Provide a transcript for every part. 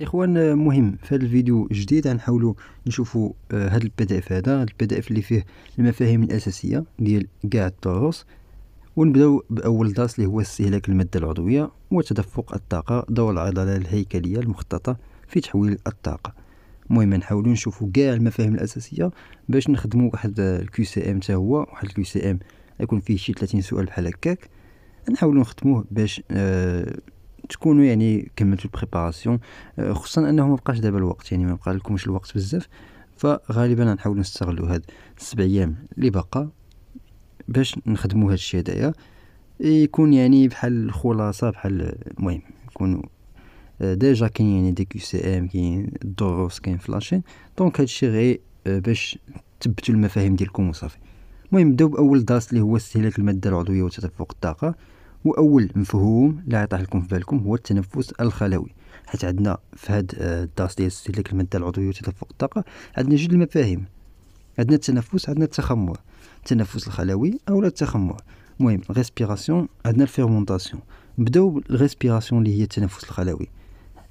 اخوان آه، مهم في هذا الفيديو جديد غنحاولوا نشوفوا آه، هذا البي دي اف هذا البي دي اف اللي فيه المفاهيم الاساسيه ديال كاع الدروس ونبداو باول درس اللي هو استهلاك الماده العضويه وتدفق الطاقه دور العضله الهيكليه المخططه في تحويل الطاقه المهم نحاولوا نشوفوا كاع المفاهيم الاساسيه باش نخدموا واحد الكيو سي ام حتى هو واحد الكيو سي ام يكون فيه شي 30 سؤال بحال هكاك نحاولوا نخدموه باش آه تكونوا يعني كملتوا البريباراسيون آه، خصوصا انه ما بقاش دابا الوقت يعني ما بقى لكمش الوقت بزاف فغالبا نحاول نستغلوا هاد السبع ايام اللي باقا باش نخدموا هاد الشيء هدايا يكون يعني بحال الخلاصه بحال المهم يكونوا آه، ديجا كاين يعني دي كيو سي ام كاين الدروس كاين فلاشين دونك هاد الشيء غير آه، باش تثبتوا المفاهيم ديالكم وصافي المهم نبداو باول درس اللي هو استهلاك الماده العضويه وتدفق الطاقه واول مفهوم لا يطيح لكم في بالكم هو التنفس الخلوي حيت عندنا في هاد آه، الدرس ديال استهلاك الماده العضويه وتدفق الطاقه عندنا جوج المفاهيم عندنا التنفس عندنا التخمر التنفس الخلوي او التخمر المهم ريسبيراسيون عندنا الفيرمونطاسيون نبداو بالريسبيراسيون اللي هي التنفس الخلوي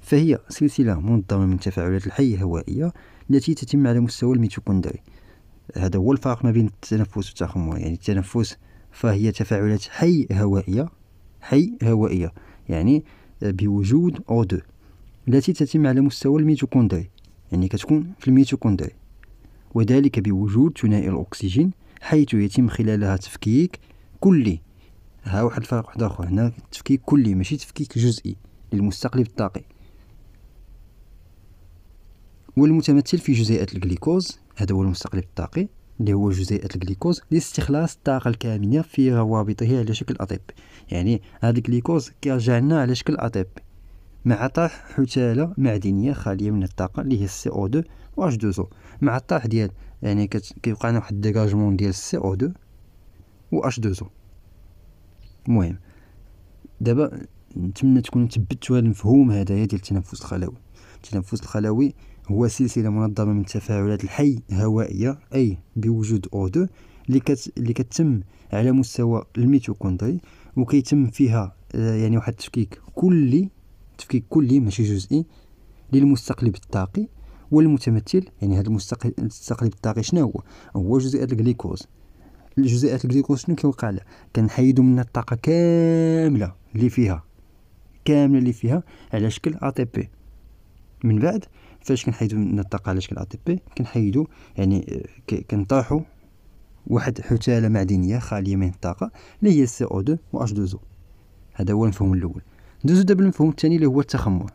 فهي سلسله منظمه من التفاعلات الحيه الهوائيه التي تتم على مستوى الميتوكوندري هذا هو الفرق ما بين التنفس والتخمر يعني التنفس فهي تفاعلات حي هوائيه حي هوائية يعني آه، بوجود O2 التي تتم على مستوى الميتوكوندري يعني كتكون في الميتوكوندري وذلك بوجود ثنائي الأكسجين حيث يتم خلالها تفكيك كلي ها واحد الفرق واحد اخر هنا تفكيك كلي ماشي تفكيك جزئي للمستقلب الطاقي والمتمثل في جزيئات الجليكوز هذا هو المستقلب الطاقي اللي هو جزيئات الجليكوز لاستخلاص الطاقة الكامنة في روابطه على شكل اطيب يعني هذا الجليكوز كيرجع لنا على شكل اطيب مع طرح حتالة معدنية خالية من الطاقة اللي هي السي او 2 و اش زو مع الطرح ديال يعني كيبقى لنا واحد ديكاجمون ديال السي او 2 و اش زو المهم دابا نتمنى تكونوا تبتوا هاد المفهوم هذايا ديال التنفس الخلوي التنفس الخلوي هو سلسلة منظمة من تفاعلات الحي هوائية أي بوجود او 2 اللي كت... اللي كتم على مستوى الميتوكوندري وكيتم فيها آه، يعني واحد التفكيك كلي تفكيك كلي ماشي جزئي للمستقلب الطاقي والمتمثل يعني هذا المستقلب الطاقي شنو هو هو جزيئات الجليكوز الجزيئات الجليكوز شنو كيوقع لها كنحيدوا منها الطاقه كامله اللي فيها كامله اللي فيها على شكل اتي بي من بعد فاش كنحيدو من الطاقه علاش كان بي كنحيدو يعني آه، كنطرحو واحد حتاله معدنيه خاليه من الطاقه اللي هي سي او 2 و اش 2 او هذا هو المفهوم الاول ندوزو دابا للمفهوم الثاني اللي هو التخمر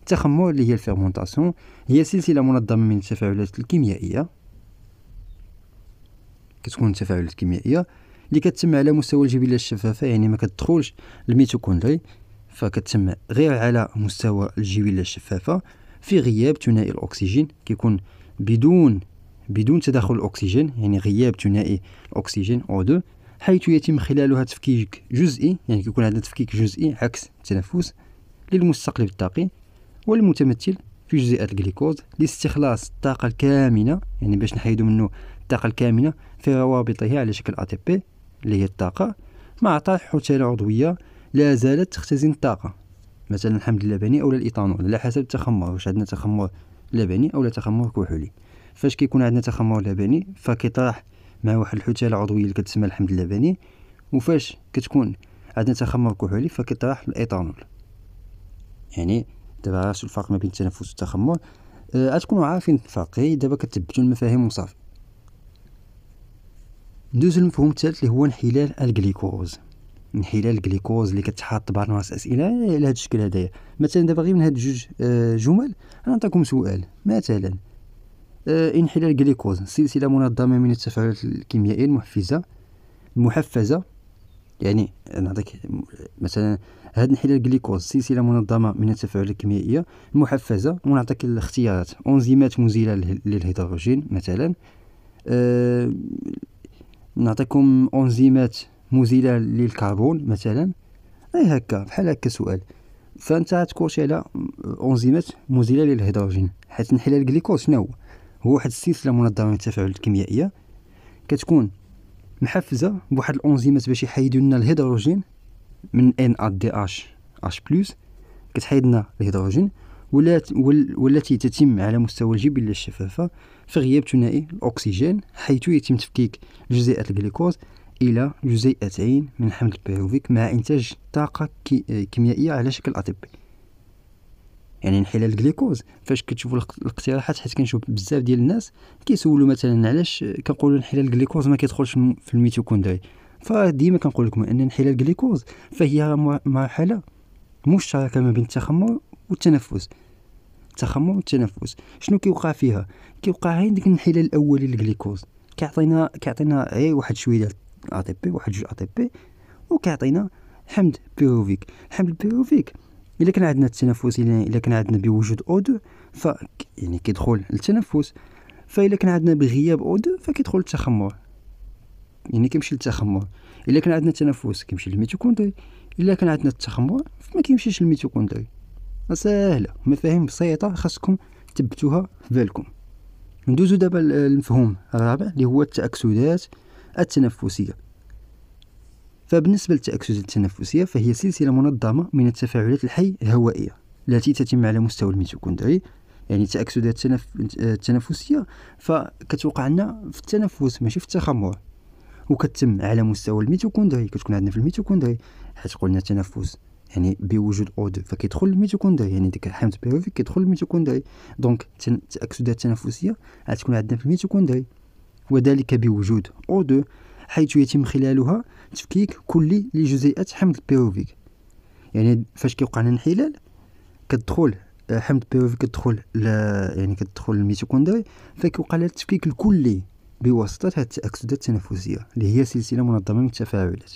التخمر اللي هي الفيرمونطاسيون هي سلسله منظمه من التفاعلات الكيميائيه كتكون تفاعلات كيميائيه اللي كتتم على مستوى الجبيله الشفافه يعني ما كتدخلش الميتوكوندري فكتم غير على مستوى الجويله الشفافه في غياب ثنائي الاكسجين كيكون بدون بدون تداخل الاكسجين يعني غياب ثنائي الاكسجين أو 2 حيث يتم خلالها تفكيك جزئي يعني كيكون هذا تفكيك جزئي عكس التنفس للمستقلب الطاقي والمتمثل في جزيئات الجليكوز لاستخلاص الطاقة الكامنة يعني باش نحيدو منه الطاقة الكامنة في روابطها على شكل ATP اللي هي الطاقة مع طرح حوتالة عضوية لا زالت تختزن الطاقة مثلا الحمض اللبني أو الإيثانول على حسب التخمر واش عندنا تخمر لبني أو تخمر كحولي فاش كيكون عندنا تخمر لبني فكيطرح مع واحد الحتالة عضوية اللي كتسمى الحمض اللبني وفاش كتكون عندنا تخمر كحولي فكيطرح الإيثانول يعني دابا عرفتو الفرق ما بين التنفس والتخمر آه، غتكونوا أه عارفين الفرق غير دابا كتبتو المفاهيم وصافي ندوز للمفهوم الثالث اللي هو انحلال الجليكوز انحلال الجليكوز اللي كتحط بارنواس اسئله على هذا الشكل هذايا مثلا دابا غير من هاد جوج آه، جمل غنعطيكم سؤال مثلا آه، انحلال الجليكوز سلسله منظمه من التفاعلات الكيميائيه المحفزه المحفزه يعني نعطيك مثلا هاد انحلال الجليكوز سلسله منظمه من التفاعلات الكيميائيه المحفزه ونعطيك الاختيارات انزيمات مزيله للهيدروجين مثلا أه نعطيكم انزيمات مزيله للكربون مثلا اي هكا بحال هكا سؤال فانت تكورشي على انزيمات مزيله للهيدروجين حيت انحلال الجليكوز شنو هو واحد السلسله منظمه من التفاعل الكيميائيه كتكون محفزه بواحد الانزيمات باش يحيدوا لنا الهيدروجين من ان ا دي اش اش بلس كتحيد لنا الهيدروجين والتي تتم على مستوى الجبل الشفافة في غياب ثنائي الأكسجين حيث يتم تفكيك جزيئات الجليكوز إلى جزيئتين من الحمض البيروفيك مع إنتاج طاقة كيميائية على شكل أطبي يعني انحلال الجليكوز فاش كتشوفوا الاقتراحات حيت كنشوف بزاف ديال الناس كيسولوا مثلا علاش كنقولوا انحلال الجليكوز ما كيدخلش في الميتوكوندري فديما كنقول لكم ان انحلال الجليكوز فهي مرحله مشتركه ما بين التخمر والتنفس التخمر والتنفس شنو كيوقع فيها كيوقع غير ديك الانحلال الاولي للجليكوز كيعطينا كيعطينا غير واحد شويه ديال ا تي بي واحد جوج ا تي بي وكيعطينا حمض بيروفيك الحمض البيروفيك الا كان عندنا التنفس الا كان عندنا بوجود او دو ف يعني كيدخل للتنفس فالا كان عندنا بغياب او دو فكيدخل للتخمر يعني كيمشي للتخمر الا كان عندنا التنفس كيمشي للميتوكوندري الا كان عندنا التخمر فما كيمشيش للميتوكوندري سهله مفاهيم بسيطه خاصكم تبتوها في بالكم ندوزو دابا المفهوم الرابع اللي هو التاكسدات التنفسية فبالنسبة للتأكسدة التنفسية فهي سلسلة منظمة من التفاعلات الحي الهوائية التي تتم على مستوى الميتوكوندري يعني التأكسدات التنف... التنفسية فكتوقع لنا في التنفس ماشي في التخمر وكتم على مستوى الميتوكوندري كتكون عندنا في الميتوكوندري حيت قلنا التنفس يعني بوجود او دو فكيدخل الميتوكوندري يعني ديك الحمض بيروفيك كيدخل الميتوكوندري دونك التاكسدات التنفسيه غتكون عندنا في الميتوكوندري وذلك بوجود O2 حيث يتم خلالها تفكيك كلي لجزيئات حمض البيروفيك يعني فاش كيوقع لنا انحلال كتدخل آه، حمض البيروفيك كتدخل يعني كتدخل للميتوكوندري فكيوقع لها التفكيك الكلي بواسطة هذه التأكسدات التنفسية اللي هي سلسلة منظمة من التفاعلات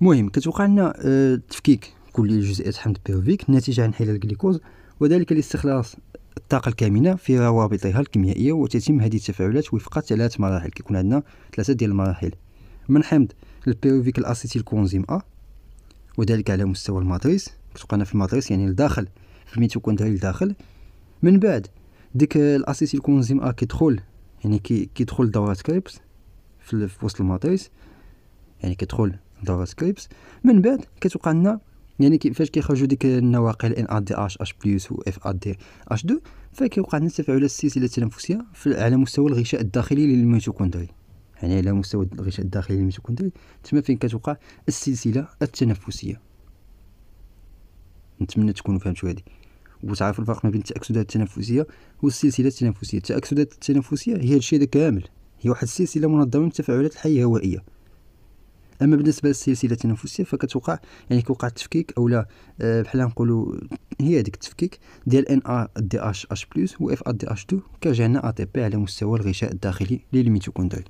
المهم كتوقع لنا آه، تفكيك كلي لجزيئات حمض البيروفيك ناتج عن انحلال الجليكوز وذلك لاستخلاص الطاقة الكامنة في روابطها الكيميائية وتتم هذه التفاعلات وفق ثلاث مراحل كيكون عندنا ثلاثة ديال المراحل من حمض البيروفيك الأسيتيل كونزيم أ وذلك على مستوى الماتريس كتبقى في الماتريس يعني الداخل في الميتوكوندري الداخل من بعد ديك الاسيتيل كونزيم ا كيدخل يعني كيدخل دورة كريبس في, في وسط الماتريس يعني كيدخل دورة كريبس من بعد كتوقع لنا يعني كيفاش كيخرجوا ديك النواقل ان ا دي اش اش بلس و اف ا دي اش 2 فكيوقع نفس التفاعلات السلسله التنفسيه على مستوى الغشاء الداخلي للميتوكوندري يعني على مستوى الغشاء الداخلي للميتوكوندري تما فين كتوقع السلسله التنفسيه نتمنى تكونوا فهمتوا هادي وتعرفوا الفرق ما بين التاكسدات التنفسيه والسلسله التنفسيه التاكسدات التنفسيه هي هادشي هذا كامل هي واحد السلسله منظمه من التفاعلات الحيه الهوائيه اما بالنسبه للسلسله التنافسيه فكتوقع يعني كيوقع التفكيك اولا آه، بحال نقولوا هي هذيك التفكيك ديال ان ا دي اش اش بلس و اف ا دي اش 2 كيرجع لنا ا تي بي على مستوى الغشاء الداخلي للميتوكوندري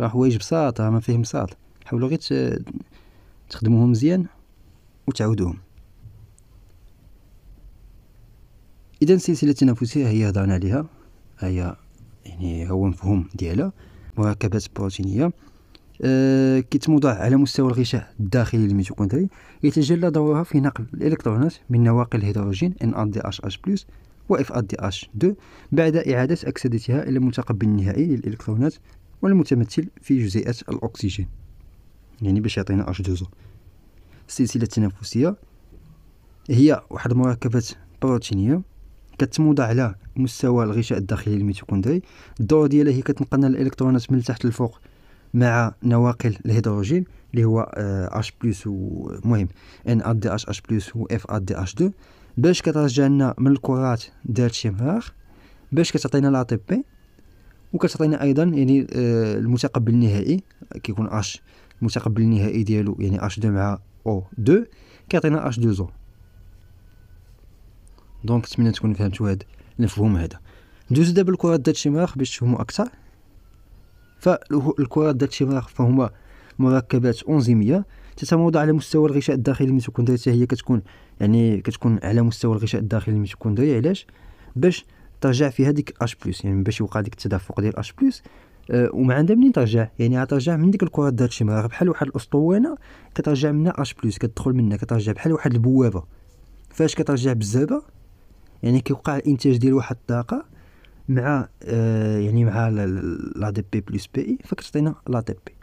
راه حوايج بساطه ما فيهم بساط حاولوا غير تخدموهم مزيان وتعودوهم اذا السلسله التنافسيه هي هضرنا عليها هي يعني هو مفهوم ديالها مركبات بروتينيه آه، كتموضع على مستوى الغشاء الداخلي للميتوكوندري يتجلى دورها في نقل الالكترونات من نواقل الهيدروجين ان دي اش اش بلس و اف دي اش 2 بعد إعادة أكسدتها إلى المتقبل النهائي للإلكترونات والمتمثل في جزيئات الأكسجين يعني باش يعطينا اش 2 السلسلة التنفسيه هي واحد المركبات بروتينية كتموضع على مستوى الغشاء الداخلي للميتوكوندري الدور ديالها هي كتنقلنا الالكترونات من تحت للفوق مع نواقل الهيدروجين اللي هو اش بلس ومهم ان ا دي اش اش بلس و اف ا دي اش 2 باش كترجع لنا من الكرات ديال شي مهار باش كتعطينا لا تي بي وكتعطينا ايضا يعني آه، المتقبل النهائي كيكون اش المتقبل النهائي ديالو يعني اش 2 مع او 2 كيعطينا اش 2 او دونك نتمنى تكون فهمتوا هذا المفهوم هذا ندوزو دابا الكرات ديال شي مهار باش تفهموا اكثر فالكرة ذات شراخ فهما مركبات أنزيمية تتموضع على مستوى الغشاء الداخلي الميتوكوندري حتى هي كتكون يعني كتكون على مستوى الغشاء الداخلي الميتوكوندري علاش باش ترجع فيها ديك اش بلس يعني باش يوقع ديك التدفق ديال اش بلس أه ومع عندها منين ترجع يعني ترجع من ديك الكره ذات شي مراغ بحال واحد الاسطوانه كترجع منها اش بلس كتدخل منها كترجع بحال واحد البوابه فاش كترجع بزاف يعني كيوقع الانتاج ديال واحد الطاقه مع آه يعني مع لا دي بي بلس بي اي فكتعطينا لا دي بي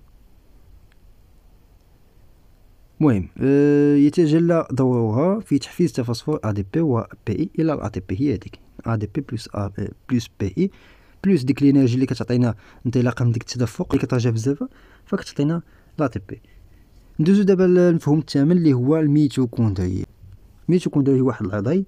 المهم آه يتجلى دورها في تحفيز تفاصيل ا دي بي و بي اي الى ا دي بي هي هذيك ا دي بي بلس ا بلس بي اي بلس ديك لينيرجي اللي كتعطينا انطلاقا من ديك التدفق اللي كترجع بزاف فكتعطينا لا دي بي ندوزو دابا للمفهوم الثامن اللي هو الميتوكوندري الميتوكوندري هو واحد العضي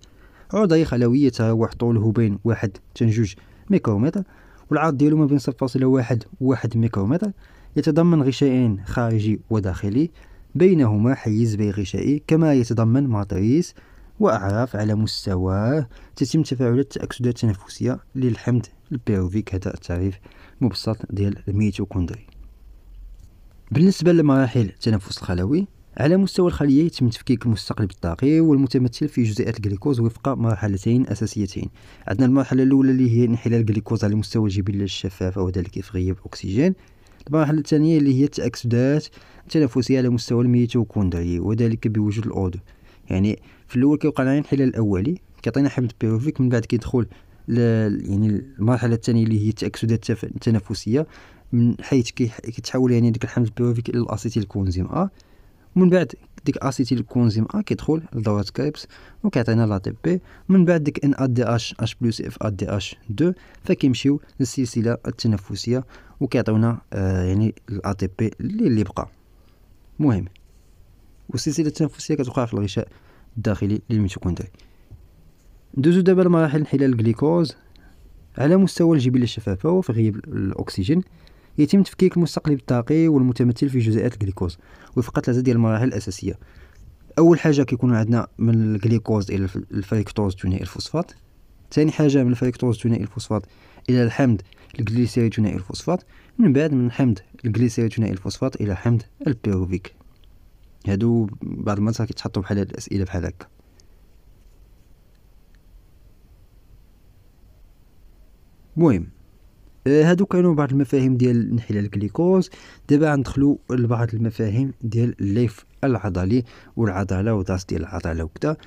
عوضه خلويه حتى طوله بين واحد جوج ميكرومتر والعرض ديالو ما بين فاصلة و واحد ميكرومتر يتضمن غشائين خارجي وداخلي بينهما حيز بي غشائي كما يتضمن ماتريس وأعراف على مستواه تتم تفاعلات التأكسدات التنفسية للحمض البيروفيك هذا التعريف مبسط ديال الميتوكوندري بالنسبة لمراحل التنفس الخلوي على مستوى الخلية يتم تفكيك المستقلب الطاقي والمتمثل في جزيئات الجلوكوز وفق مرحلتين أساسيتين عندنا المرحلة الأولى اللي هي انحلال الجلوكوز على مستوى الجبلة الشفافة وذلك في غياب الأكسجين المرحلة الثانية اللي هي التأكسدات التنفسية على مستوى الميتوكوندري وذلك بوجود الأودو يعني في الأول كيوقع لنا الانحلال الأولي كيعطينا حمض بيروفيك من بعد كيدخل يعني المرحلة الثانية اللي هي التأكسدات التنفسية من حيث كيتحول يعني ديك الحمض البيروفيك إلى الأسيتيل كونزيم أ من بعد ديك اسيتيل كونزيم ا كيدخل لدورة كريبس وكيعطينا لا تي بي من بعد ديك ان ا دي اش اش بلس اف ا دي اش دو فكيمشيو للسلسله التنفسيه وكيعطيونا آه يعني الا تي بي اللي اللي بقى مهم والسلسله التنفسيه كتوقع في الغشاء الداخلي للميتوكوندري ندوزو دابا لمراحل انحلال الجليكوز على مستوى الجبل الشفافه وفي غياب الاكسجين يتم تفكيك المستقلب الطاقي والمتمثل في جزيئات الجلوكوز وفق ثلاثه ديال المراحل الاساسيه اول حاجه كيكون عندنا من الجلوكوز الى الفريكتوز ثنائي الفوسفات ثاني حاجه من الفريكتوز ثنائي الفوسفات الى الحمض الجليسيري ثنائي الفوسفات من بعد من حمض الجليسيري ثنائي الفوسفات الى حمض البيروفيك هادو بعض المرات كيتحطوا بحال هاد الاسئله بحال هكا المهم آه، هادو كانوا بعض المفاهيم ديال انحلال الجليكوز دابا غندخلو لبعض المفاهيم ديال الليف العضلي والعضله وداس ديال العضله وكذا